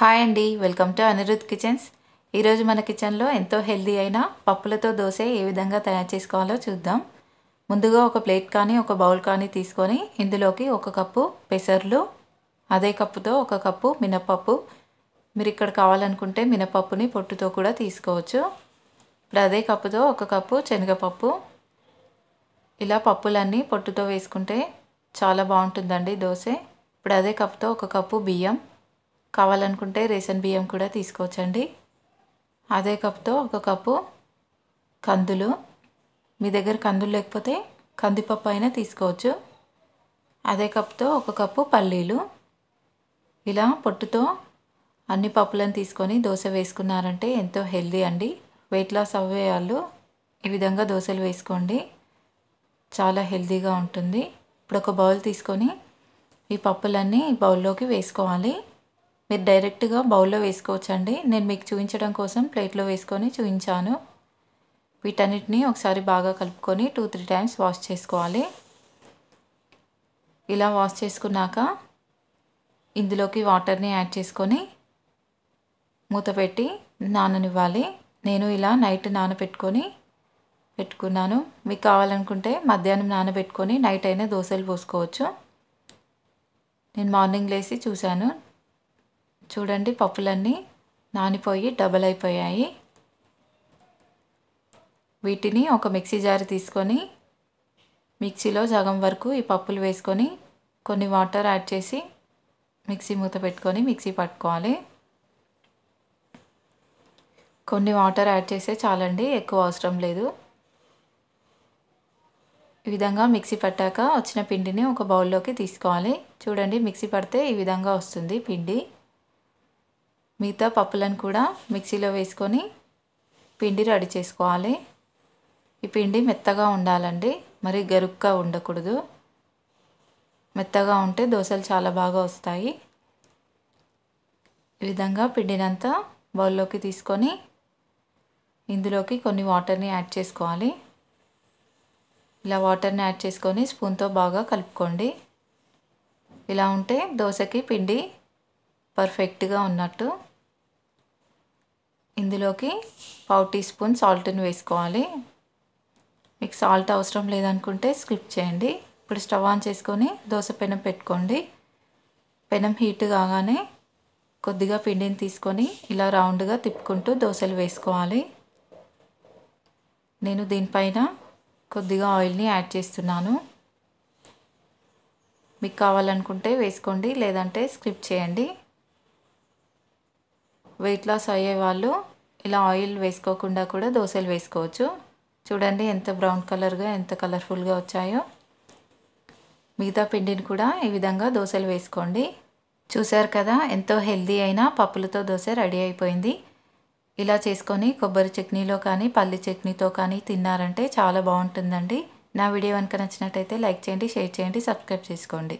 hi అండి welcome to Anirudh kitchens ఈరోజు మన కిచెన్లో ఎంతో హెల్దీ అయిన పప్పులతో దోశ ఏ విధంగా తయారు చేసుకోవాలో చూద్దాం ముందుగా ఒక ప్లేట్ కానీ ఒక బౌల్ కానీ తీసుకొని ఇందులోకి ఒక కప్పు పెసర్లు అదే కప్పుతో ఒక కప్పు మినపప్పు మీరు ఇక్కడ కావాలనుకుంటే మినపప్పుని పొట్టుతో కూడా తీసుకోవచ్చు ఇప్పుడు అదే కప్పుతో ఒక కప్పు శనగపప్పు ఇలా పప్పులన్నీ పొట్టుతో వేసుకుంటే చాలా బాగుంటుందండి దోశ ఇప్పుడు అదే కప్పుతో ఒక కప్పు బియ్యం కావాలనుకుంటే రేషన్ బియ్యం కూడా తీసుకోవచ్చండి అదే కప్తో ఒక కప్పు కందులు మీ దగ్గర కందులు లేకపోతే కందిపప్పు అయినా తీసుకోవచ్చు అదే కప్తో ఒక కప్పు పల్లీలు ఇలా పొట్టుతో అన్ని పప్పులను తీసుకొని దోశ వేసుకున్నారంటే ఎంతో హెల్దీ అండి వెయిట్ లాస్ అవ్వే వాళ్ళు ఈ విధంగా దోశలు వేసుకోండి చాలా హెల్దీగా ఉంటుంది ఇప్పుడు ఒక బౌల్ తీసుకొని ఈ పప్పులన్నీ బౌల్లోకి వేసుకోవాలి మీరు డైరెక్ట్గా బౌల్లో వేసుకోవచ్చండి నేను మీకు చూపించడం కోసం ప్లేట్లో వేసుకొని చూపించాను వీటన్నిటిని ఒకసారి బాగా కలుపుకొని టూ త్రీ టైమ్స్ వాష్ చేసుకోవాలి ఇలా వాష్ చేసుకున్నాక ఇందులోకి వాటర్ని యాడ్ చేసుకొని మూత పెట్టి నాననివ్వాలి నేను ఇలా నైట్ నానబెట్టుకొని పెట్టుకున్నాను మీకు కావాలనుకుంటే మధ్యాహ్నం నానబెట్టుకొని నైట్ అయినా దోశలు పోసుకోవచ్చు నేను మార్నింగ్ లేసి చూశాను చూడండి పప్పులన్నీ నానిపోయి డబల్ అయిపోయాయి వీటిని ఒక మిక్సీ జార్ తీసుకొని మిక్సీలో జగం వరకు ఈ పప్పులు వేసుకొని కొన్ని వాటర్ యాడ్ చేసి మిక్సీ మూత పెట్టుకొని మిక్సీ పట్టుకోవాలి కొన్ని వాటర్ యాడ్ చేస్తే చాలండి ఎక్కువ అవసరం లేదు ఈ విధంగా మిక్సీ పట్టాక వచ్చిన పిండిని ఒక బౌల్లోకి తీసుకోవాలి చూడండి మిక్సీ పడితే ఈ విధంగా వస్తుంది పిండి మిగతా పప్పులను కూడా మిక్సీలో వేసుకొని పిండి రెడీ చేసుకోవాలి ఈ పిండి మెత్తగా ఉండాలండి మరి గరుగ్గా ఉండకూడదు మెత్తగా ఉంటే దోశలు చాలా బాగా వస్తాయి ఈ విధంగా పిండినంతా బౌల్లోకి తీసుకొని ఇందులోకి కొన్ని వాటర్ని యాడ్ చేసుకోవాలి ఇలా వాటర్ని యాడ్ చేసుకొని స్పూన్తో బాగా కలుపుకోండి ఇలా ఉంటే దోశకి పిండి పర్ఫెక్ట్గా ఉన్నట్టు ఇందులోకి పావు టీ స్పూన్ సాల్ట్ని వేసుకోవాలి మీకు సాల్ట్ అవసరం లేదనుకుంటే స్కిప్ చేయండి ఇప్పుడు స్టవ్ ఆన్ చేసుకొని దోశ పెనం పెట్టుకోండి పెనం హీట్ కాగానే కొద్దిగా పిండిని తీసుకొని ఇలా రౌండ్గా తిప్పుకుంటూ దోశలు వేసుకోవాలి నేను దీనిపైన కొద్దిగా ఆయిల్ని యాడ్ చేస్తున్నాను మీకు కావాలనుకుంటే వేసుకోండి లేదంటే స్కిప్ చేయండి వెయిట్ లాస్ అయ్యే వాళ్ళు ఇలా ఆయిల్ వేసుకోకుండా కూడా దోశలు వేసుకోవచ్చు చూడండి ఎంత బ్రౌన్ కలర్గా ఎంత కలర్ఫుల్గా వచ్చాయో మిగతా పిండిని కూడా ఈ విధంగా దోశలు వేసుకోండి చూశారు కదా ఎంతో హెల్దీ అయినా పప్పులతో దోశ రెడీ అయిపోయింది ఇలా చేసుకొని కొబ్బరి చట్నీలో కానీ పల్లి చట్నీతో కానీ తిన్నారంటే చాలా బాగుంటుందండి నా వీడియో కనుక నచ్చినట్టయితే లైక్ చేయండి షేర్ చేయండి సబ్స్క్రైబ్ చేసుకోండి